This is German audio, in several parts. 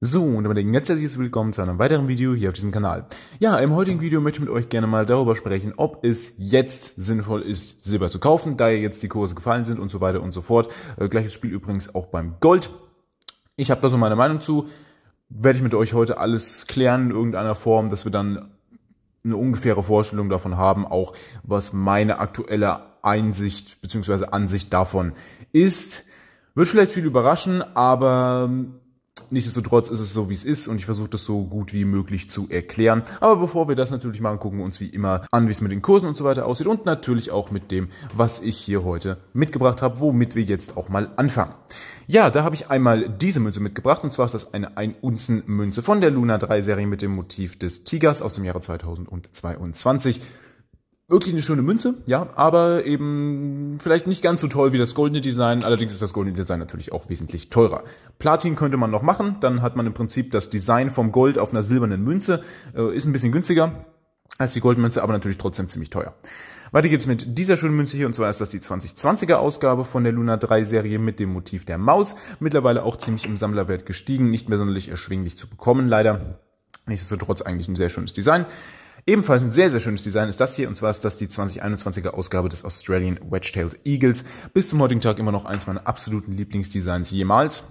So, und damit ein ganz herzliches Willkommen zu einem weiteren Video hier auf diesem Kanal. Ja, im heutigen Video möchte ich mit euch gerne mal darüber sprechen, ob es jetzt sinnvoll ist, Silber zu kaufen, da jetzt die Kurse gefallen sind und so weiter und so fort. Äh, gleiches Spiel übrigens auch beim Gold. Ich habe da so meine Meinung zu. Werde ich mit euch heute alles klären in irgendeiner Form, dass wir dann eine ungefähre Vorstellung davon haben, auch was meine aktuelle Einsicht bzw. Ansicht davon ist. Wird vielleicht viel überraschen, aber ähm, Nichtsdestotrotz ist es so, wie es ist und ich versuche das so gut wie möglich zu erklären. Aber bevor wir das natürlich machen, gucken wir uns wie immer an, wie es mit den Kursen und so weiter aussieht und natürlich auch mit dem, was ich hier heute mitgebracht habe, womit wir jetzt auch mal anfangen. Ja, da habe ich einmal diese Münze mitgebracht und zwar ist das eine 1 Unzen Münze von der Luna 3 Serie mit dem Motiv des Tigers aus dem Jahre 2022 wirklich eine schöne Münze, ja, aber eben vielleicht nicht ganz so toll wie das goldene Design. Allerdings ist das goldene Design natürlich auch wesentlich teurer. Platin könnte man noch machen, dann hat man im Prinzip das Design vom Gold auf einer silbernen Münze, äh, ist ein bisschen günstiger als die Goldmünze, aber natürlich trotzdem ziemlich teuer. Weiter geht's mit dieser schönen Münze hier, und zwar ist das die 2020er Ausgabe von der Luna 3 Serie mit dem Motiv der Maus. Mittlerweile auch ziemlich im Sammlerwert gestiegen, nicht mehr sonderlich erschwinglich zu bekommen, leider. Nichtsdestotrotz eigentlich ein sehr schönes Design. Ebenfalls ein sehr, sehr schönes Design ist das hier, und zwar ist das die 2021er Ausgabe des Australian Wedge-Tailed Eagles. Bis zum heutigen Tag immer noch eins meiner absoluten Lieblingsdesigns jemals.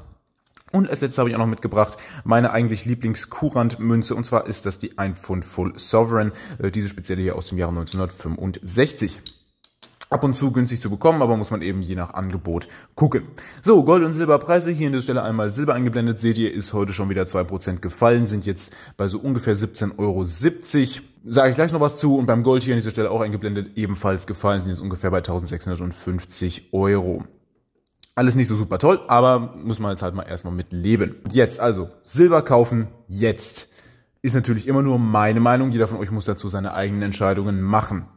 Und als letztes habe ich auch noch mitgebracht meine eigentlich lieblings kurant münze und zwar ist das die 1 Pfund Full Sovereign, äh, diese spezielle hier aus dem Jahre 1965 ab und zu günstig zu bekommen, aber muss man eben je nach Angebot gucken. So, Gold- und Silberpreise. Hier an der Stelle einmal Silber eingeblendet. Seht ihr, ist heute schon wieder 2% gefallen, sind jetzt bei so ungefähr 17,70 Euro sage ich gleich noch was zu und beim Gold hier an dieser Stelle auch eingeblendet, ebenfalls gefallen sind jetzt ungefähr bei 1650 Euro. Alles nicht so super toll, aber muss man jetzt halt mal erstmal mit leben. Jetzt also, Silber kaufen, jetzt. Ist natürlich immer nur meine Meinung, jeder von euch muss dazu seine eigenen Entscheidungen machen.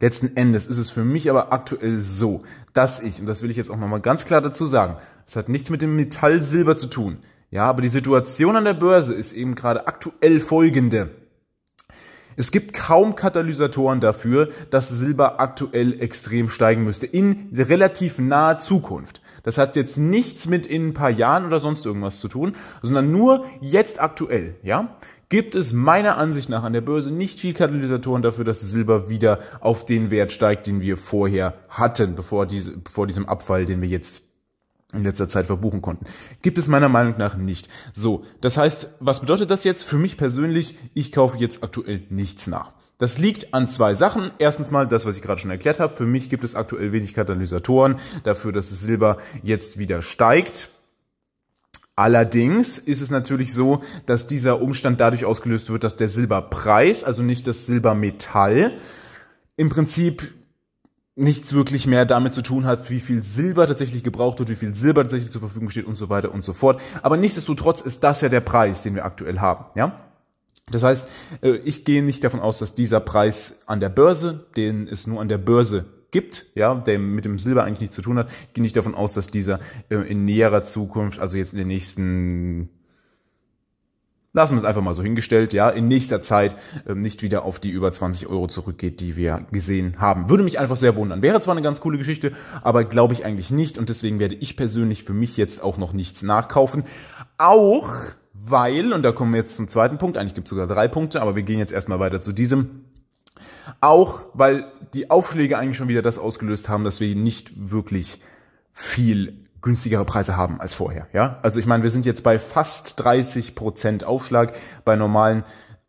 Letzten Endes ist es für mich aber aktuell so, dass ich, und das will ich jetzt auch nochmal ganz klar dazu sagen, es hat nichts mit dem Metall Silber zu tun. Ja, aber die Situation an der Börse ist eben gerade aktuell folgende. Es gibt kaum Katalysatoren dafür, dass Silber aktuell extrem steigen müsste. In relativ naher Zukunft. Das hat jetzt nichts mit in ein paar Jahren oder sonst irgendwas zu tun, sondern nur jetzt aktuell, ja? Gibt es meiner Ansicht nach an der Börse nicht viel Katalysatoren dafür, dass Silber wieder auf den Wert steigt, den wir vorher hatten, bevor, diese, bevor diesem Abfall, den wir jetzt in letzter Zeit verbuchen konnten. Gibt es meiner Meinung nach nicht. So, das heißt, was bedeutet das jetzt für mich persönlich? Ich kaufe jetzt aktuell nichts nach. Das liegt an zwei Sachen. Erstens mal das, was ich gerade schon erklärt habe. Für mich gibt es aktuell wenig Katalysatoren dafür, dass das Silber jetzt wieder steigt. Allerdings ist es natürlich so, dass dieser Umstand dadurch ausgelöst wird, dass der Silberpreis, also nicht das Silbermetall, im Prinzip nichts wirklich mehr damit zu tun hat, wie viel Silber tatsächlich gebraucht wird, wie viel Silber tatsächlich zur Verfügung steht und so weiter und so fort. Aber nichtsdestotrotz ist das ja der Preis, den wir aktuell haben, ja? Das heißt, äh, ich gehe nicht davon aus, dass dieser Preis an der Börse, den es nur an der Börse gibt, ja, der mit dem Silber eigentlich nichts zu tun hat, gehe nicht davon aus, dass dieser äh, in näherer Zukunft, also jetzt in den nächsten lassen wir es einfach mal so hingestellt, ja, in nächster Zeit ähm, nicht wieder auf die über 20 Euro zurückgeht, die wir gesehen haben. Würde mich einfach sehr wundern. Wäre zwar eine ganz coole Geschichte, aber glaube ich eigentlich nicht und deswegen werde ich persönlich für mich jetzt auch noch nichts nachkaufen. Auch weil, und da kommen wir jetzt zum zweiten Punkt, eigentlich gibt es sogar drei Punkte, aber wir gehen jetzt erstmal weiter zu diesem. Auch weil die Aufschläge eigentlich schon wieder das ausgelöst haben, dass wir nicht wirklich viel günstigere Preise haben als vorher. Ja, also ich meine, wir sind jetzt bei fast 30 Prozent Aufschlag bei normalen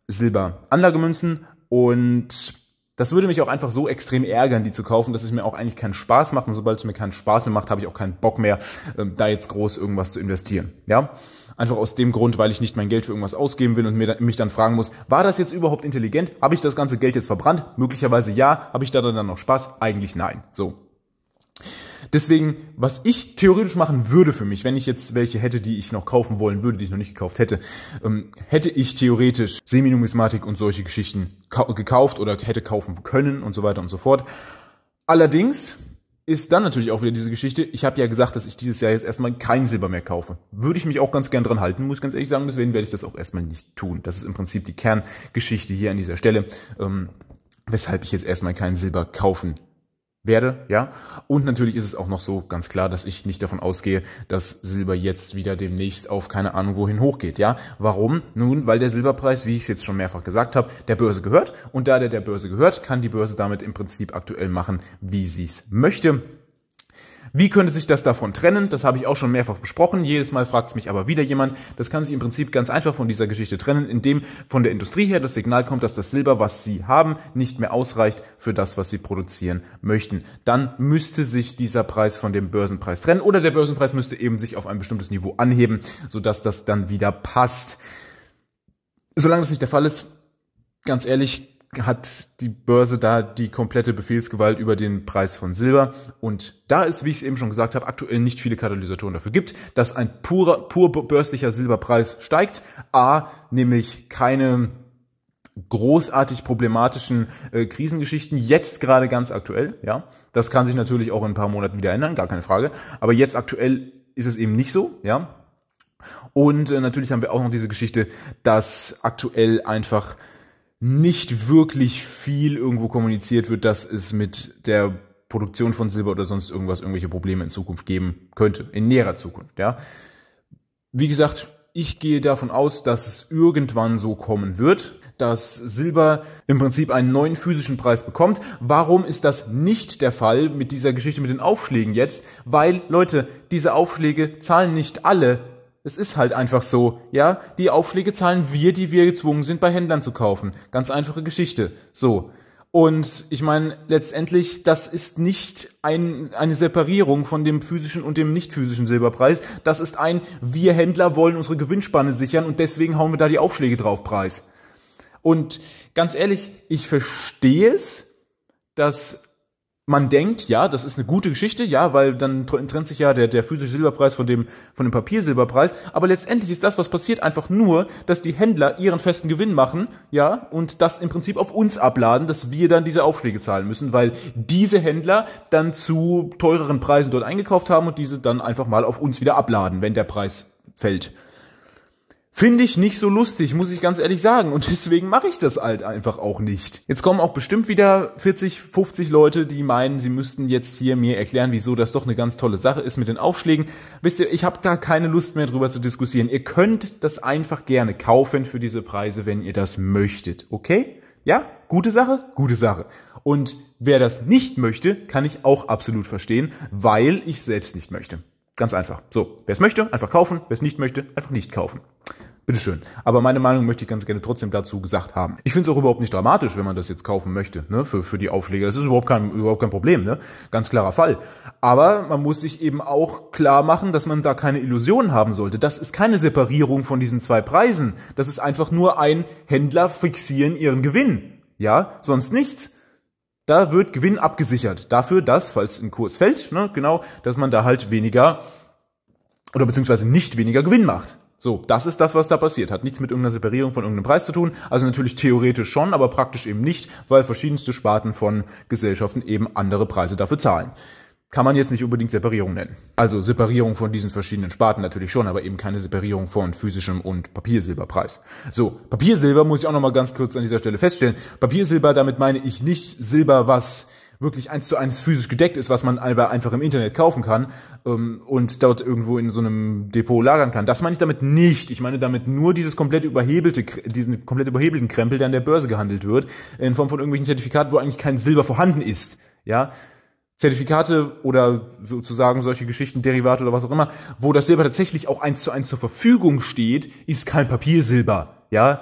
Silber-Anlagemünzen und das würde mich auch einfach so extrem ärgern, die zu kaufen, dass es mir auch eigentlich keinen Spaß macht. Und sobald es mir keinen Spaß mehr macht, habe ich auch keinen Bock mehr, ähm, da jetzt groß irgendwas zu investieren. Ja? Einfach aus dem Grund, weil ich nicht mein Geld für irgendwas ausgeben will und mich dann fragen muss, war das jetzt überhaupt intelligent? Habe ich das ganze Geld jetzt verbrannt? Möglicherweise ja. Habe ich da dann noch Spaß? Eigentlich nein. So, Deswegen, was ich theoretisch machen würde für mich, wenn ich jetzt welche hätte, die ich noch kaufen wollen würde, die ich noch nicht gekauft hätte, ähm, hätte ich theoretisch Seminumismatik und solche Geschichten gekauft oder hätte kaufen können und so weiter und so fort. Allerdings ist dann natürlich auch wieder diese Geschichte. Ich habe ja gesagt, dass ich dieses Jahr jetzt erstmal kein Silber mehr kaufe. Würde ich mich auch ganz gern dran halten, muss ich ganz ehrlich sagen. Deswegen werde ich das auch erstmal nicht tun. Das ist im Prinzip die Kerngeschichte hier an dieser Stelle, ähm, weshalb ich jetzt erstmal kein Silber kaufen werde, ja. Und natürlich ist es auch noch so ganz klar, dass ich nicht davon ausgehe, dass Silber jetzt wieder demnächst auf keine Ahnung wohin hochgeht, ja. Warum? Nun, weil der Silberpreis, wie ich es jetzt schon mehrfach gesagt habe, der Börse gehört und da der der Börse gehört, kann die Börse damit im Prinzip aktuell machen, wie sie es möchte. Wie könnte sich das davon trennen? Das habe ich auch schon mehrfach besprochen. Jedes Mal fragt es mich aber wieder jemand. Das kann sich im Prinzip ganz einfach von dieser Geschichte trennen, indem von der Industrie her das Signal kommt, dass das Silber, was sie haben, nicht mehr ausreicht für das, was sie produzieren möchten. Dann müsste sich dieser Preis von dem Börsenpreis trennen oder der Börsenpreis müsste eben sich auf ein bestimmtes Niveau anheben, sodass das dann wieder passt. Solange das nicht der Fall ist, ganz ehrlich, hat die Börse da die komplette Befehlsgewalt über den Preis von Silber. Und da es, wie ich es eben schon gesagt habe, aktuell nicht viele Katalysatoren dafür gibt, dass ein purer, pur börslicher Silberpreis steigt. A, nämlich keine großartig problematischen äh, Krisengeschichten, jetzt gerade ganz aktuell, ja. Das kann sich natürlich auch in ein paar Monaten wieder ändern, gar keine Frage. Aber jetzt aktuell ist es eben nicht so, ja. Und äh, natürlich haben wir auch noch diese Geschichte, dass aktuell einfach nicht wirklich viel irgendwo kommuniziert wird, dass es mit der Produktion von Silber oder sonst irgendwas irgendwelche Probleme in Zukunft geben könnte, in näherer Zukunft, ja. Wie gesagt, ich gehe davon aus, dass es irgendwann so kommen wird, dass Silber im Prinzip einen neuen physischen Preis bekommt. Warum ist das nicht der Fall mit dieser Geschichte mit den Aufschlägen jetzt? Weil, Leute, diese Aufschläge zahlen nicht alle es ist halt einfach so, ja, die Aufschläge zahlen wir, die wir gezwungen sind, bei Händlern zu kaufen. Ganz einfache Geschichte. So. Und ich meine, letztendlich, das ist nicht ein, eine Separierung von dem physischen und dem nicht physischen Silberpreis. Das ist ein, wir Händler wollen unsere Gewinnspanne sichern und deswegen hauen wir da die Aufschläge drauf Preis. Und ganz ehrlich, ich verstehe es, dass man denkt, ja, das ist eine gute Geschichte, ja, weil dann trennt sich ja der, der physische Silberpreis von dem, von dem Papiersilberpreis. Aber letztendlich ist das, was passiert, einfach nur, dass die Händler ihren festen Gewinn machen, ja, und das im Prinzip auf uns abladen, dass wir dann diese Aufschläge zahlen müssen, weil diese Händler dann zu teureren Preisen dort eingekauft haben und diese dann einfach mal auf uns wieder abladen, wenn der Preis fällt. Finde ich nicht so lustig, muss ich ganz ehrlich sagen. Und deswegen mache ich das halt einfach auch nicht. Jetzt kommen auch bestimmt wieder 40, 50 Leute, die meinen, sie müssten jetzt hier mir erklären, wieso das doch eine ganz tolle Sache ist mit den Aufschlägen. Wisst ihr, ich habe da keine Lust mehr drüber zu diskutieren. Ihr könnt das einfach gerne kaufen für diese Preise, wenn ihr das möchtet. Okay? Ja? Gute Sache? Gute Sache. Und wer das nicht möchte, kann ich auch absolut verstehen, weil ich selbst nicht möchte. Ganz einfach. So, wer es möchte, einfach kaufen. Wer es nicht möchte, einfach nicht kaufen. Bitteschön. Aber meine Meinung möchte ich ganz gerne trotzdem dazu gesagt haben. Ich finde es auch überhaupt nicht dramatisch, wenn man das jetzt kaufen möchte, ne, für, für die Aufleger. Das ist überhaupt kein, überhaupt kein Problem, ne? Ganz klarer Fall. Aber man muss sich eben auch klar machen, dass man da keine Illusionen haben sollte. Das ist keine Separierung von diesen zwei Preisen. Das ist einfach nur ein Händler fixieren ihren Gewinn. Ja, sonst nichts. Da wird Gewinn abgesichert. Dafür, dass, falls ein Kurs fällt, ne, genau, dass man da halt weniger oder beziehungsweise nicht weniger Gewinn macht. So, das ist das, was da passiert. Hat nichts mit irgendeiner Separierung von irgendeinem Preis zu tun. Also natürlich theoretisch schon, aber praktisch eben nicht, weil verschiedenste Sparten von Gesellschaften eben andere Preise dafür zahlen kann man jetzt nicht unbedingt Separierung nennen. Also Separierung von diesen verschiedenen Sparten natürlich schon, aber eben keine Separierung von physischem und Papiersilberpreis. So, Papiersilber muss ich auch nochmal ganz kurz an dieser Stelle feststellen. Papiersilber, damit meine ich nicht Silber, was wirklich eins zu eins physisch gedeckt ist, was man einfach im Internet kaufen kann ähm, und dort irgendwo in so einem Depot lagern kann. Das meine ich damit nicht. Ich meine damit nur dieses komplett überhebelte, diesen komplett überhebelten Krempel, der an der Börse gehandelt wird, in Form von irgendwelchen Zertifikaten, wo eigentlich kein Silber vorhanden ist. Ja, Zertifikate oder sozusagen solche Geschichten, Derivate oder was auch immer, wo das Silber tatsächlich auch eins zu eins zur Verfügung steht, ist kein Papiersilber, ja?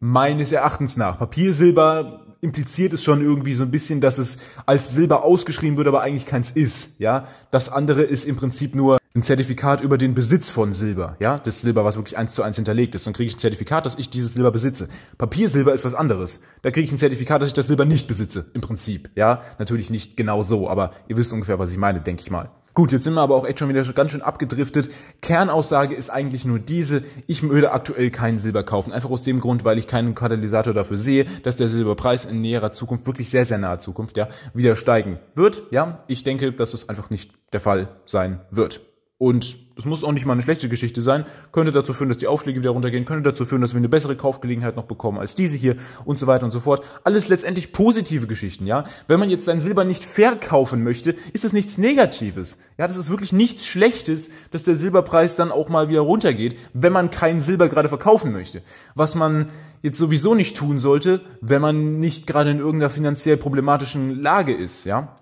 Meines Erachtens nach. Papiersilber impliziert es schon irgendwie so ein bisschen, dass es als Silber ausgeschrieben wird, aber eigentlich keins ist, ja? Das andere ist im Prinzip nur ein Zertifikat über den Besitz von Silber, ja, das Silber, was wirklich eins zu eins hinterlegt ist, dann kriege ich ein Zertifikat, dass ich dieses Silber besitze. Papiersilber ist was anderes. Da kriege ich ein Zertifikat, dass ich das Silber nicht besitze, im Prinzip, ja. Natürlich nicht genau so, aber ihr wisst ungefähr, was ich meine, denke ich mal. Gut, jetzt sind wir aber auch echt schon wieder ganz schön abgedriftet. Kernaussage ist eigentlich nur diese, ich würde aktuell keinen Silber kaufen. Einfach aus dem Grund, weil ich keinen Katalysator dafür sehe, dass der Silberpreis in näherer Zukunft, wirklich sehr, sehr naher Zukunft, ja, wieder steigen wird. Ja, ich denke, dass es das einfach nicht der Fall sein wird. Und es muss auch nicht mal eine schlechte Geschichte sein. Könnte dazu führen, dass die Aufschläge wieder runtergehen, könnte dazu führen, dass wir eine bessere Kaufgelegenheit noch bekommen als diese hier und so weiter und so fort. Alles letztendlich positive Geschichten, ja. Wenn man jetzt sein Silber nicht verkaufen möchte, ist das nichts Negatives. Ja, das ist wirklich nichts Schlechtes, dass der Silberpreis dann auch mal wieder runtergeht, wenn man kein Silber gerade verkaufen möchte. Was man jetzt sowieso nicht tun sollte, wenn man nicht gerade in irgendeiner finanziell problematischen Lage ist, ja.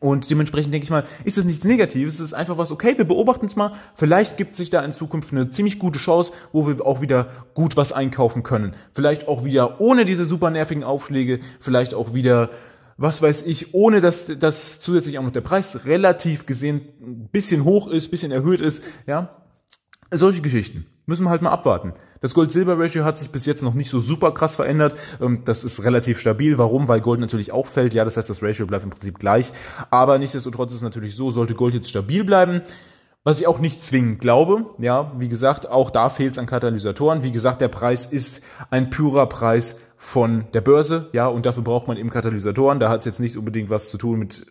Und dementsprechend denke ich mal, ist das nichts Negatives, es ist einfach was, okay, wir beobachten es mal, vielleicht gibt sich da in Zukunft eine ziemlich gute Chance, wo wir auch wieder gut was einkaufen können. Vielleicht auch wieder ohne diese super nervigen Aufschläge, vielleicht auch wieder, was weiß ich, ohne dass, dass zusätzlich auch noch der Preis relativ gesehen ein bisschen hoch ist, bisschen erhöht ist, ja. Solche Geschichten. Müssen wir halt mal abwarten. Das Gold-Silber-Ratio hat sich bis jetzt noch nicht so super krass verändert. Ähm, das ist relativ stabil. Warum? Weil Gold natürlich auch fällt. Ja, das heißt, das Ratio bleibt im Prinzip gleich. Aber nichtsdestotrotz ist es natürlich so, sollte Gold jetzt stabil bleiben, was ich auch nicht zwingend glaube. Ja, wie gesagt, auch da fehlt es an Katalysatoren. Wie gesagt, der Preis ist ein purer Preis von der Börse. Ja, und dafür braucht man eben Katalysatoren. Da hat es jetzt nicht unbedingt was zu tun mit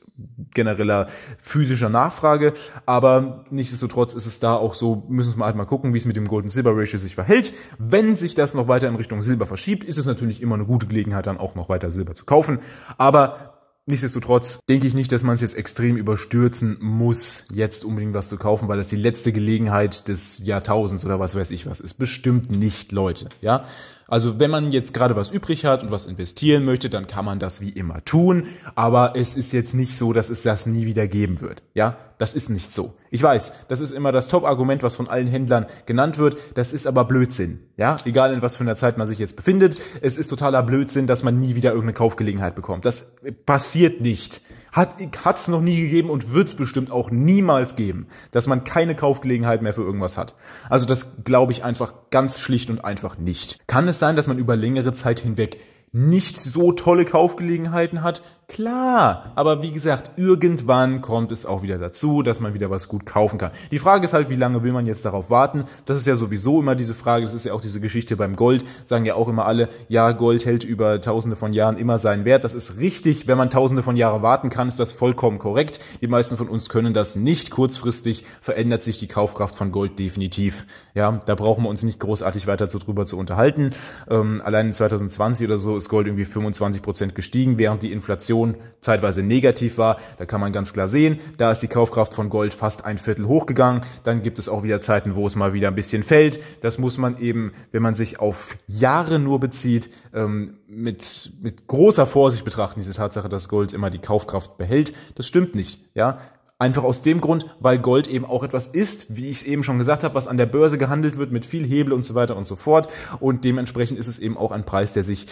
genereller physischer Nachfrage. Aber nichtsdestotrotz ist es da auch so, müssen wir halt mal gucken, wie es mit dem Golden und Silber-Ratio sich verhält. Wenn sich das noch weiter in Richtung Silber verschiebt, ist es natürlich immer eine gute Gelegenheit, dann auch noch weiter Silber zu kaufen. Aber Nichtsdestotrotz denke ich nicht, dass man es jetzt extrem überstürzen muss, jetzt unbedingt was zu kaufen, weil das die letzte Gelegenheit des Jahrtausends oder was weiß ich was ist. Bestimmt nicht, Leute. Ja, also wenn man jetzt gerade was übrig hat und was investieren möchte, dann kann man das wie immer tun. Aber es ist jetzt nicht so, dass es das nie wieder geben wird. Ja, das ist nicht so. Ich weiß, das ist immer das Top-Argument, was von allen Händlern genannt wird. Das ist aber Blödsinn. Ja, egal in was für einer Zeit man sich jetzt befindet. Es ist totaler Blödsinn, dass man nie wieder irgendeine Kaufgelegenheit bekommt. Das passiert nicht. Hat es noch nie gegeben und wird es bestimmt auch niemals geben, dass man keine Kaufgelegenheit mehr für irgendwas hat. Also das glaube ich einfach ganz schlicht und einfach nicht. Kann es sein, dass man über längere Zeit hinweg nicht so tolle Kaufgelegenheiten hat? Klar, aber wie gesagt, irgendwann kommt es auch wieder dazu, dass man wieder was gut kaufen kann. Die Frage ist halt, wie lange will man jetzt darauf warten? Das ist ja sowieso immer diese Frage, das ist ja auch diese Geschichte beim Gold, sagen ja auch immer alle, ja, Gold hält über tausende von Jahren immer seinen Wert. Das ist richtig, wenn man tausende von Jahren warten kann, ist das vollkommen korrekt. Die meisten von uns können das nicht. Kurzfristig verändert sich die Kaufkraft von Gold definitiv. Ja, da brauchen wir uns nicht großartig weiter zu, drüber zu unterhalten. Ähm, allein 2020 oder so ist Gold irgendwie 25 Prozent gestiegen, während die Inflation Inflation zeitweise negativ war. Da kann man ganz klar sehen, da ist die Kaufkraft von Gold fast ein Viertel hochgegangen. Dann gibt es auch wieder Zeiten, wo es mal wieder ein bisschen fällt. Das muss man eben, wenn man sich auf Jahre nur bezieht, ähm, mit, mit großer Vorsicht betrachten, diese Tatsache, dass Gold immer die Kaufkraft behält. Das stimmt nicht. Ja, Einfach aus dem Grund, weil Gold eben auch etwas ist, wie ich es eben schon gesagt habe, was an der Börse gehandelt wird mit viel Hebel und so weiter und so fort. Und dementsprechend ist es eben auch ein Preis, der sich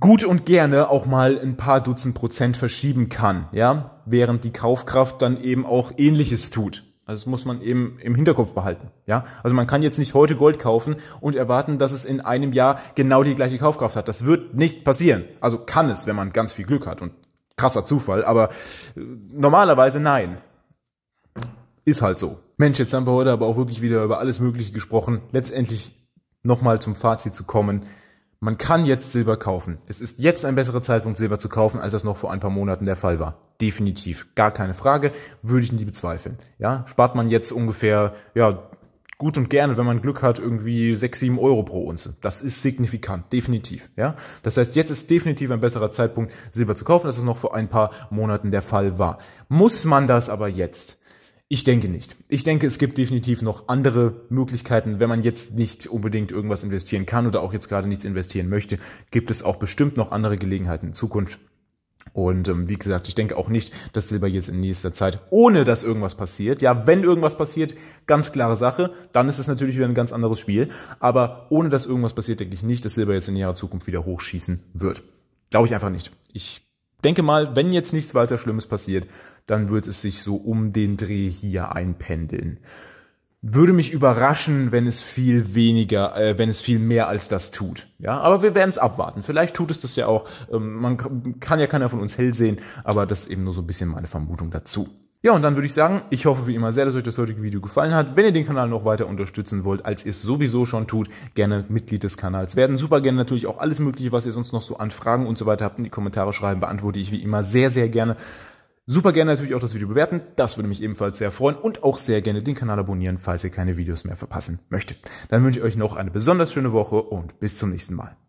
gut und gerne auch mal ein paar Dutzend Prozent verschieben kann, ja, während die Kaufkraft dann eben auch ähnliches tut. Also das muss man eben im Hinterkopf behalten, ja. Also man kann jetzt nicht heute Gold kaufen und erwarten, dass es in einem Jahr genau die gleiche Kaufkraft hat. Das wird nicht passieren. Also kann es, wenn man ganz viel Glück hat und krasser Zufall, aber äh, normalerweise nein. Ist halt so. Mensch, jetzt haben wir heute aber auch wirklich wieder über alles Mögliche gesprochen. Letztendlich nochmal zum Fazit zu kommen. Man kann jetzt Silber kaufen. Es ist jetzt ein besserer Zeitpunkt, Silber zu kaufen, als das noch vor ein paar Monaten der Fall war. Definitiv. Gar keine Frage. Würde ich nie bezweifeln. Ja, spart man jetzt ungefähr, ja, gut und gerne, wenn man Glück hat, irgendwie sechs, sieben Euro pro Unze. Das ist signifikant. Definitiv. Ja, das heißt, jetzt ist definitiv ein besserer Zeitpunkt, Silber zu kaufen, als das noch vor ein paar Monaten der Fall war. Muss man das aber jetzt? Ich denke nicht. Ich denke, es gibt definitiv noch andere Möglichkeiten. Wenn man jetzt nicht unbedingt irgendwas investieren kann oder auch jetzt gerade nichts investieren möchte, gibt es auch bestimmt noch andere Gelegenheiten in Zukunft. Und ähm, wie gesagt, ich denke auch nicht, dass Silber jetzt in nächster Zeit, ohne dass irgendwas passiert, ja, wenn irgendwas passiert, ganz klare Sache, dann ist es natürlich wieder ein ganz anderes Spiel. Aber ohne dass irgendwas passiert, denke ich nicht, dass Silber jetzt in näherer Zukunft wieder hochschießen wird. Glaube ich einfach nicht. Ich denke mal, wenn jetzt nichts weiter Schlimmes passiert, dann wird es sich so um den Dreh hier einpendeln. Würde mich überraschen, wenn es viel weniger, äh, wenn es viel mehr als das tut. Ja, aber wir werden es abwarten. Vielleicht tut es das ja auch. Ähm, man kann ja keiner von uns hell sehen, aber das ist eben nur so ein bisschen meine Vermutung dazu. Ja, und dann würde ich sagen, ich hoffe wie immer sehr, dass euch das heutige Video gefallen hat. Wenn ihr den Kanal noch weiter unterstützen wollt, als ihr es sowieso schon tut, gerne Mitglied des Kanals werden. Super gerne natürlich auch alles Mögliche, was ihr sonst noch so an Fragen und so weiter habt, in die Kommentare schreiben, beantworte ich wie immer sehr, sehr gerne. Super gerne natürlich auch das Video bewerten, das würde mich ebenfalls sehr freuen und auch sehr gerne den Kanal abonnieren, falls ihr keine Videos mehr verpassen möchtet. Dann wünsche ich euch noch eine besonders schöne Woche und bis zum nächsten Mal.